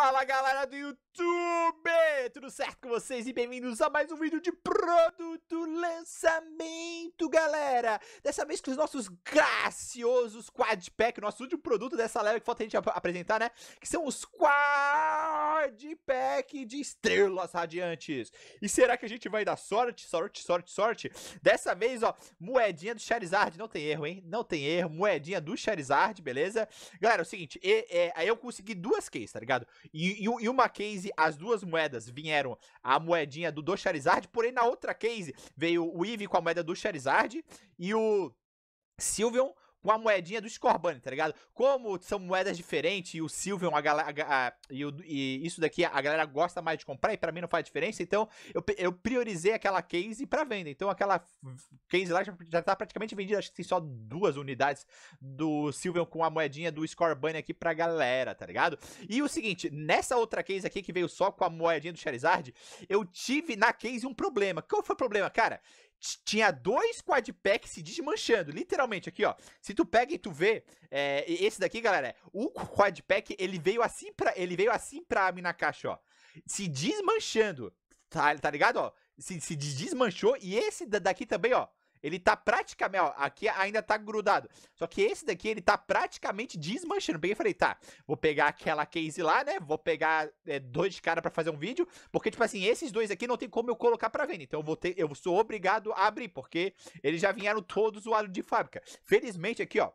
Fala galera do YouTube, tudo certo com vocês e bem-vindos a mais um vídeo de produto lançamento galera Dessa vez com os nossos graciosos quad pack, nosso último produto dessa leva que falta a gente ap apresentar né Que são os quad pack de estrelas radiantes E será que a gente vai dar sorte, sorte, sorte, sorte? Dessa vez ó, moedinha do Charizard, não tem erro hein, não tem erro, moedinha do Charizard, beleza? Galera, é o seguinte, e, é, aí eu consegui duas queixas, tá ligado? E, e, e, uma case, as duas moedas vieram a moedinha do, do Charizard, porém na outra case veio o Eevee com a moeda do Charizard e o Sylveon com a moedinha do Scorbunny, tá ligado? Como são moedas diferentes e o Silvion, a galera. A, a, e, o, e, isso daqui a galera gosta mais de comprar e para mim não faz diferença, então eu, eu priorizei aquela case para venda. Então aquela case lá já, já tá praticamente vendida, acho que tem só duas unidades do Silvion com a moedinha do Scorbunny aqui pra galera, tá ligado? E o seguinte, nessa outra case aqui que veio só com a moedinha do Charizard, eu tive na case um problema. Qual foi o problema, cara? tinha dois quad packs se desmanchando, literalmente aqui, ó. Se tu pega e tu vê, é, esse daqui, galera, o quad pack, ele veio assim pra, ele veio assim pra mim na caixa, ó. Se desmanchando, tá, tá ligado, ó? Se, se desmanchou e esse daqui também, ó. Ele tá praticamente, ó, aqui ainda tá grudado. Só que esse daqui, ele tá praticamente desmanchando. Peguei e falei, tá, vou pegar aquela case lá, né? Vou pegar é, dois de cara pra fazer um vídeo. Porque, tipo assim, esses dois aqui não tem como eu colocar pra venda. Então eu vou ter, eu sou obrigado a abrir, porque eles já vieram todos zoados de fábrica. Felizmente aqui, ó,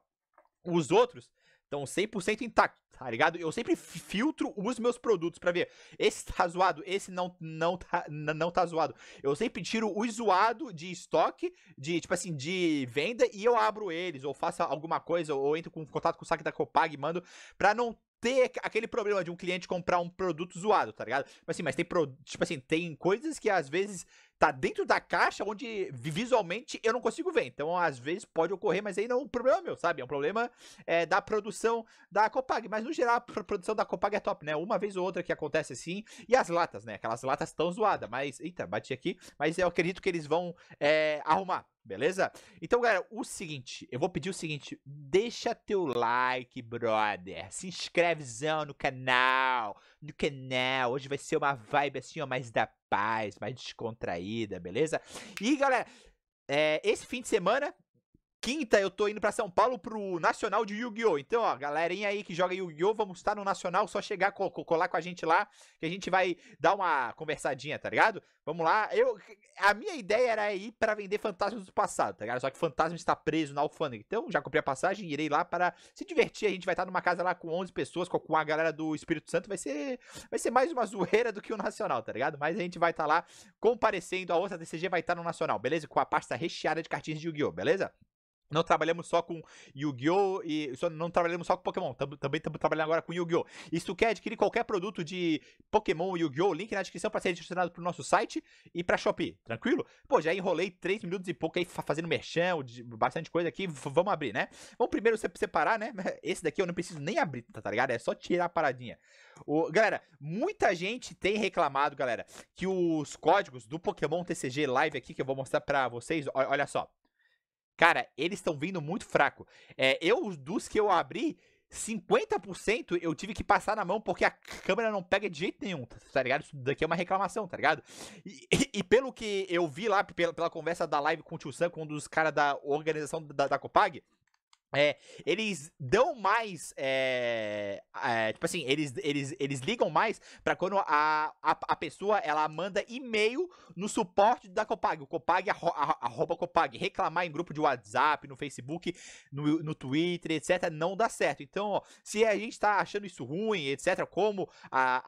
os outros então, 100% intacto, tá ligado? Eu sempre filtro os meus produtos para ver. Esse tá zoado, esse não, não, tá, não tá zoado. Eu sempre tiro o zoado de estoque, de tipo assim, de venda, e eu abro eles, ou faço alguma coisa, ou entro com contato com o saque da Copag e mando, pra não ter aquele problema de um cliente comprar um produto zoado, tá ligado? Mas assim, mas tem, pro, tipo assim, tem coisas que às vezes tá dentro da caixa onde visualmente eu não consigo ver. Então, às vezes pode ocorrer, mas aí não é um problema meu, sabe? É um problema é, da produção da Copag. Mas no geral, a produção da Copag é top, né? Uma vez ou outra que acontece assim. E as latas, né? Aquelas latas tão zoadas, mas. Eita, bati aqui. Mas eu acredito que eles vão é, arrumar. Beleza? Então, galera, o seguinte, eu vou pedir o seguinte, deixa teu like, brother, se inscrevezão no canal, do canal. Né, hoje vai ser uma vibe assim, ó, mais da paz, mais descontraída, beleza? E galera, é, esse fim de semana quinta eu tô indo para São Paulo pro Nacional de Yu-Gi-Oh! Então, ó, galerinha aí que joga Yu-Gi-Oh! Vamos estar no Nacional, só chegar, co colar com a gente lá, que a gente vai dar uma conversadinha, tá ligado? Vamos lá. Eu, a minha ideia era ir para vender Fantasmas do Passado, tá ligado? Só que Fantasma está preso na alfândega. Então, já comprei a passagem, irei lá para se divertir. A gente vai estar numa casa lá com 11 pessoas, com a galera do Espírito Santo. Vai ser, vai ser mais uma zoeira do que o Nacional, tá ligado? Mas a gente vai estar tá lá comparecendo. A outra DCG vai estar tá no Nacional, beleza? Com a pasta recheada de cartinhas de Yu-Gi-Oh! Beleza? Não trabalhamos só com Yu-Gi-Oh! e só, não trabalhamos só com Pokémon, tam, também estamos trabalhando agora com Yu-Gi-Oh! E se tu quer adquirir qualquer produto de Pokémon Yu-Gi-Oh! Link na descrição para ser direcionado para o nosso site e para Shopee, tranquilo? Pô, já enrolei 3 minutos e pouco aí fazendo merchan, bastante coisa aqui, vamos abrir, né? Vamos primeiro separar, né? Esse daqui eu não preciso nem abrir, tá, tá ligado? É só tirar a paradinha. O, galera, muita gente tem reclamado, galera, que os códigos do Pokémon TCG Live aqui, que eu vou mostrar pra vocês, olha só. Cara, eles estão vindo muito fraco. É, eu, dos que eu abri, 50% eu tive que passar na mão porque a câmera não pega de jeito nenhum, tá ligado? Isso daqui é uma reclamação, tá ligado? E, e, e pelo que eu vi lá, pela, pela conversa da live com o Tio Sam, com um dos caras da organização da, da Copag, é, eles dão mais. É, é, tipo assim, eles, eles, eles ligam mais para quando a, a, a, pessoa ela manda e-mail no suporte da Copag. O Copag, a, a, arroba Copag. Reclamar em grupo de WhatsApp, no Facebook, no, no Twitter, etc. Não dá certo. Então, ó, se a gente tá achando isso ruim, etc., como a,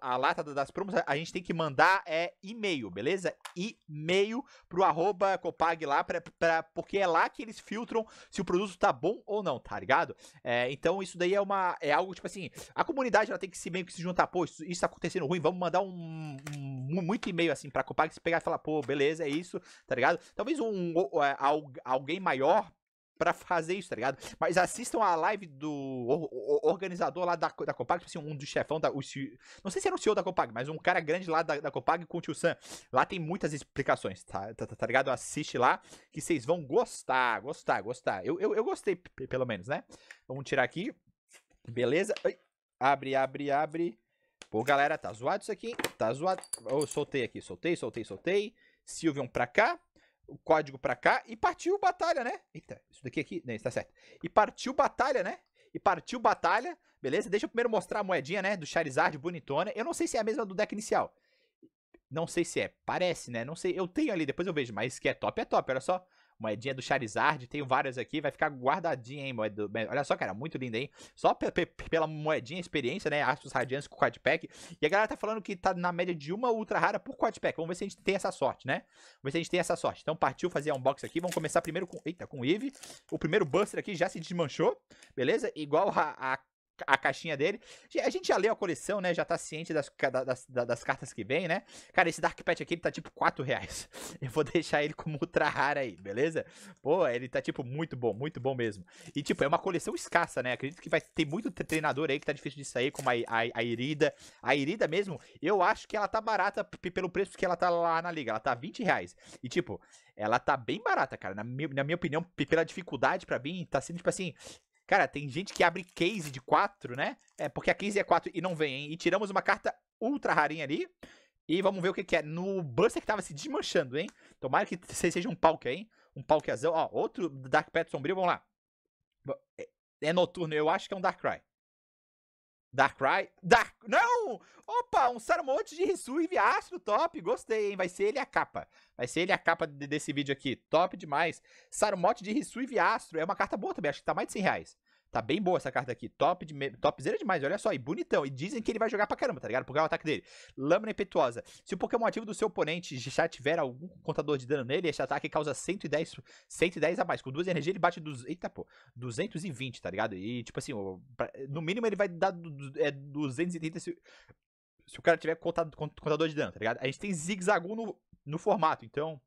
a, a lata das promos, a gente tem que mandar é, e-mail, beleza? E-mail pro arroba Copag lá, pra, pra, porque é lá que eles filtram se o produto tá bom bom ou não, tá ligado? É, então isso daí é uma é algo tipo assim, a comunidade ela tem que se meio que se juntar, pô, isso, isso tá acontecendo ruim, vamos mandar um, um muito e-mail assim para Copag se pegar e falar, pô, beleza, é isso, tá ligado? Talvez um, um, um é, alguém maior para fazer isso, tá ligado? Mas assistam a live do organizador lá da, da Copag, tipo assim, um dos chefão da. O, não sei se era um CEO da Copag, mas um cara grande lá da, da Copag com o tio Sam. Lá tem muitas explicações, tá, tá, tá, tá ligado? Assiste lá que vocês vão gostar, gostar, gostar. Eu, eu, eu gostei, pelo menos, né? Vamos tirar aqui. Beleza? Ai, abre, abre, abre. Pô, galera, tá zoado isso aqui, hein? Tá zoado. Eu oh, soltei aqui, soltei, soltei, soltei. Silvion pra cá o código pra cá e partiu batalha, né? Eita, isso daqui aqui, né, está certo. E partiu batalha, né? E partiu batalha, beleza? Deixa eu primeiro mostrar a moedinha, né, do Charizard bonitona. Eu não sei se é a mesma do deck inicial. Não sei se é, parece, né? Não sei, eu tenho ali, depois eu vejo, mas que é top, é top, olha só. Moedinha do Charizard, tenho várias aqui, vai ficar guardadinha, hein, moeda Olha só, cara, muito linda, hein? Só pela moedinha experiência, né? Astros Radiantes com Quad Pack. E a galera tá falando que tá na média de uma ultra rara por Quad Pack. Vamos ver se a gente tem essa sorte, né? Vamos ver se a gente tem essa sorte. Então partiu fazer a unboxing aqui. Vamos começar primeiro com... Eita, com o Eve. O primeiro Buster aqui já se desmanchou, beleza? Igual a, a a caixinha dele. A gente já leu a coleção, né? Já tá ciente das, das, das cartas que vem, né? Cara, esse Dark Pet aqui, ele tá tipo 4 reais. Eu vou deixar ele como ultra rara aí, beleza? Pô, ele tá tipo muito bom, muito bom mesmo. E tipo, é uma coleção escassa, né? Acredito que vai ter muito treinador aí que tá difícil de sair, como a, a, a Irida. A Irida mesmo, eu acho que ela tá barata pelo preço que ela tá lá na liga. Ela tá 20 reais. E tipo, ela tá bem barata, cara. Na, mi na minha opinião, pela dificuldade para mim, tá sendo tipo assim, Cara, tem gente que abre case de 4, né? É, porque a case é 4 e não vem, hein? E tiramos uma carta ultra rarinha ali. E vamos ver o que, que é. No Buster que tava se desmanchando, hein? Tomara que seja um palco, hein? Um palqueazão. Ó, outro Dark Pet Sombrio, vamos lá. É, é noturno, eu acho que é um Dark Cry. Dark Cry. Dark. Não! Opa, um Sarumote de Risu e Viastro, top! Gostei, hein? Vai ser ele a capa. Vai ser ele a capa de, desse vídeo aqui. Top demais. Sarumote de Risu e Viastro. É uma carta boa também, acho que tá mais de 100 reais. Tá bem boa essa carta aqui. Top de, topzera demais, olha só. E bonitão. E dizem que ele vai jogar pra caramba, tá ligado? Porque é o ataque dele. Lâmina impetuosa. Se o Pokémon ativo do seu oponente já tiver algum contador de dano nele, esse ataque causa 110, 110 a mais. Com duas energias ele bate dos, eita, pô, 220, tá ligado? E tipo assim, no mínimo ele vai dar é, 230 se, se o cara tiver contado, contador de dano, tá ligado? A gente tem zigue no, no formato, então...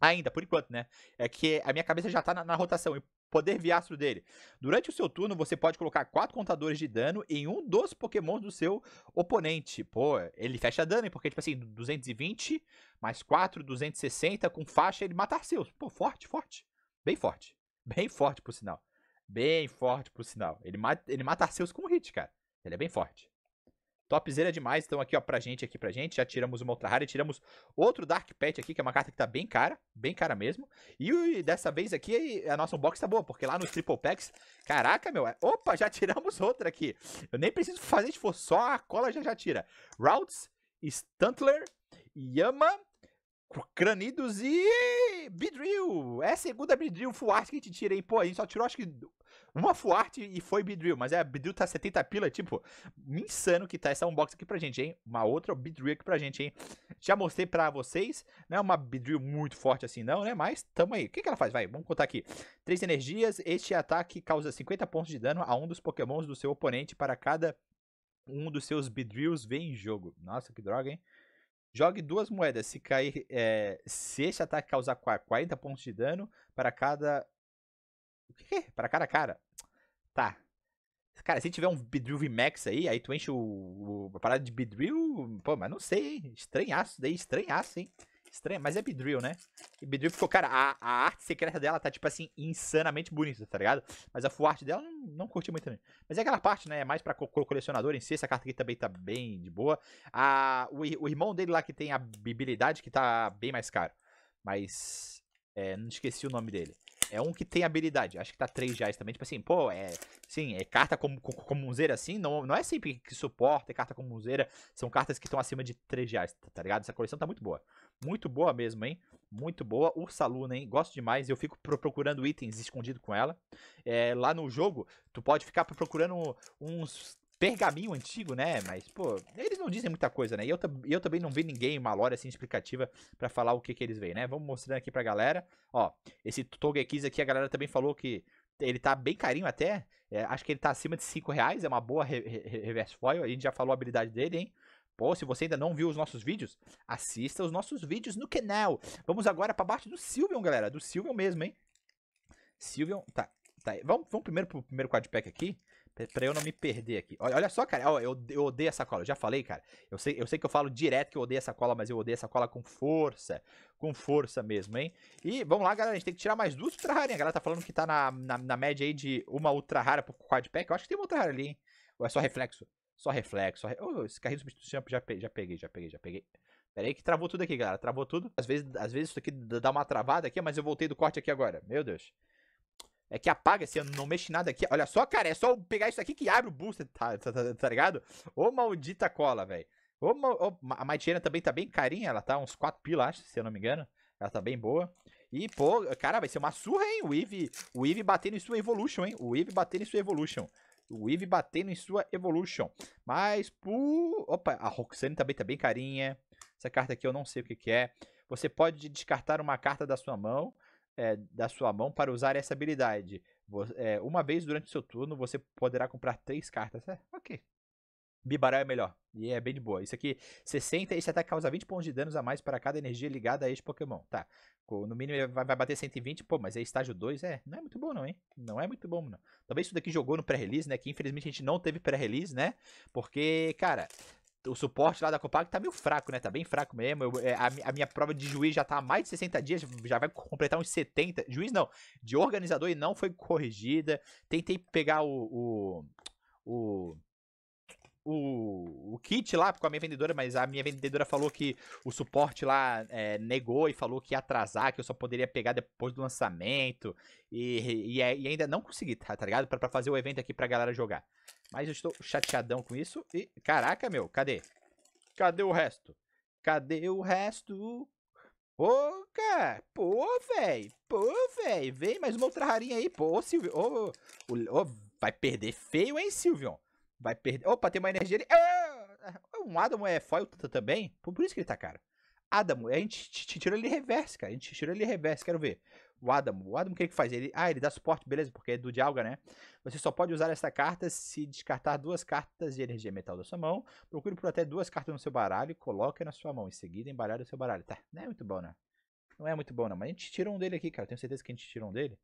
Ainda, por enquanto, né? É que a minha cabeça já tá na, na rotação. E Poder viastro dele. Durante o seu turno, você pode colocar quatro contadores de dano em um dos pokémons do seu oponente. Pô, ele fecha dano, hein? porque, tipo assim, 220 mais 4, 260 com faixa, ele mata seus. Pô, forte, forte. Bem forte. Bem forte, por sinal. Bem forte, por sinal. Ele mata, ele mata Arceus com hit, cara. Ele é bem forte. Topzera demais, então aqui ó, pra gente, aqui pra gente, já tiramos uma outra rara, tiramos outro Dark Pet aqui, que é uma carta que tá bem cara, bem cara mesmo, e dessa vez aqui a nossa unbox tá boa, porque lá nos Triple Packs, caraca meu, é, opa, já tiramos outra aqui, eu nem preciso fazer se for só a cola já já tira, Routes, Stuntler, Yama, Cranidos e Bidrill, é a segunda Bidrill Full Art que a gente tira, aí. pô, a gente só tirou acho que uma full art e foi bedrill, mas é, a bedrill tá 70 pila, tipo, insano que tá essa unboxing aqui pra gente, hein? Uma outra bedrill aqui pra gente, hein? Já mostrei pra vocês, não é uma bedrill muito forte assim não, né? Mas tamo aí. O que que ela faz? Vai, vamos contar aqui. Três energias, este ataque causa 50 pontos de dano a um dos pokémons do seu oponente para cada um dos seus bedrills vem em jogo. Nossa, que droga, hein? Jogue duas moedas. Se cair. É, se este ataque causar 40 pontos de dano para cada. O quê? Para cada cara. Tá. Cara, se tiver um Bedrill Max aí, aí tu enche o, o a parada de Bedrill. Pô, mas não sei, hein? Estranhaço daí, estranhaço, hein? Estranho, mas é Bedrill, né? E Bedrill ficou, cara, a, a, arte secreta dela tá, tipo assim, insanamente bonita, tá ligado? Mas a full art dela não, não curti muito também. Mas é aquela parte, né? É mais pra co colecionador em si. Essa carta aqui também tá bem de boa. A, o, o irmão dele lá que tem a habilidade que tá bem mais caro. Mas. É, não esqueci o nome dele. É um que tem habilidade. Acho que tá 3 reais também. Tipo assim, pô, é. Sim, é carta como, como museira assim. Não, não é sempre que suporta, é carta como museira. São cartas que estão acima de 3 reais, tá, tá, ligado? Essa coleção tá muito boa. Muito boa mesmo, hein? Muito boa. Ursa Luna, hein? Gosto demais. Eu fico procurando itens escondido com ela. É, lá no jogo, tu pode ficar procurando uns pergaminho antigo, né? Mas, pô, eles não dizem muita coisa, né? E eu, eu também não vi ninguém, uma lore assim explicativa para falar o que que eles veem, né? Vamos mostrando aqui pra galera. Ó, esse Togekiss aqui, a galera também falou que ele tá bem carinho até. É, acho que ele tá acima de 5 reais, é uma boa re re reverse foil. A gente já falou a habilidade dele, hein? Pô, se você ainda não viu os nossos vídeos, assista os nossos vídeos no canal. Vamos agora pra parte do Silvion, galera. Do Silvion mesmo, hein? Silvion, tá. tá. Vamos, vamos primeiro pro primeiro pack aqui. Pra eu não me perder aqui. Olha, olha só, cara. Eu, eu odeio essa cola. Eu já falei, cara. Eu sei, eu sei que eu falo direto que eu odeio essa cola, mas eu odeio essa cola com força. Com força mesmo, hein? E vamos lá, galera. A gente tem que tirar mais duas ultra hein? A galera tá falando que tá na, na, na, média aí de uma ultra rara pro quad pack. Eu acho que tem uma ultra rara ali, hein? Ou é só reflexo? Só reflexo. Só re... oh, esse carrinho de substituição já, pe... já peguei, já peguei, já peguei. Pera aí que travou tudo aqui, galera. Travou tudo. Às vezes, às vezes isso aqui dá uma travada aqui, mas eu voltei do corte aqui agora. Meu Deus. É que apaga se assim, eu não mexe nada aqui. Olha só, cara, é só pegar isso aqui que abre o booster, tá, tá, tá, tá ligado? Ô maldita cola, velho. A Maitiana também tá bem carinha, ela tá uns 4 pila, acho, se eu não me engano. Ela tá bem boa. E, pô, cara, vai ser uma surra, hein? O Eve, o Eve batendo em sua Evolution, hein? O Eve batendo em sua Evolution. O Eve batendo em sua Evolution. Mas, pô... Opa, a Roxane também tá bem carinha. Essa carta aqui eu não sei o que que é. Você pode descartar uma carta da sua mão é, da sua mão para usar essa habilidade. Você, é, eh, uma vez durante seu turno, você poderá comprar três cartas. É, ok. Bibarai é melhor. E é bem de boa. Isso aqui, 60, esse ataque causa 20 pontos de danos a mais para cada energia ligada a este Pokémon. Tá. No mínimo vai, vai bater 120, pô, mas é estágio 2, é. Não é muito bom, não, hein? Não é muito bom, não. Talvez isso daqui jogou no pré-release, né? Que infelizmente a gente não teve pré-release, né? Porque, cara, o suporte lá da Copag tá meio fraco, né? Tá bem fraco mesmo. Eu, é, a, a, minha prova de juiz já tá há mais de 60 dias, já vai completar uns 70. Juiz não, de organizador e não foi corrigida. Tentei pegar o, o, o o, o kit lá com a minha vendedora, mas a minha vendedora falou que o suporte lá é, negou e falou que ia atrasar, que eu só poderia pegar depois do lançamento. E, e, e ainda não consegui, tá, tá ligado? Pra, pra, fazer o evento aqui pra galera jogar. Mas eu estou chateadão com isso. E, caraca, meu, cadê? Cadê o resto? Cadê o resto? Ô, cara, pô, véi, pô, véi, vem mais uma outra rarinha aí, pô, ô, Silvio, ô, ô, ô, vai perder feio, hein, Silvio? Vai perder. Opa, tem uma energia ali. É, um Adamo é foil também? Por isso que ele tá caro. Adamo, a gente tirou ele reverse, cara. A gente tirou ele reverse, quero ver. O Adamo, o Adamo o que ele faz? Ele, ah, ele dá suporte, beleza, porque é do Dialga, né? Você só pode usar essa carta se descartar duas cartas de energia metal da sua mão. Procure por até duas cartas no seu baralho e coloque na sua mão. Em seguida, embaralhe o seu baralho. Tá, não é muito bom, né? Não é muito bom, não. Mas a gente tirou um dele aqui, cara. tenho certeza que a gente tirou um dele.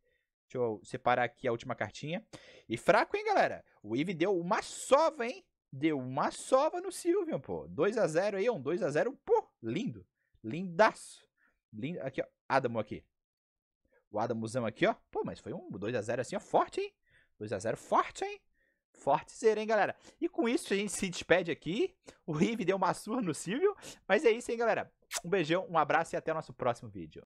Deixa eu separar aqui a última cartinha. E fraco, hein, galera? O Eve deu uma sova, hein? Deu uma sova no Silvio pô. 2x0 aí, um 2x0, pô, lindo. Lindaço. Lindo. Aqui, ó. Adamo aqui. O Adamuzão aqui, ó. Pô, mas foi um 2x0 assim, ó. Forte, hein? 2x0 forte, hein? Forte ser, hein, galera? E com isso a gente se despede aqui. O Rive deu uma surra no Silvio. Mas é isso, hein, galera? Um beijão, um abraço e até o nosso próximo vídeo.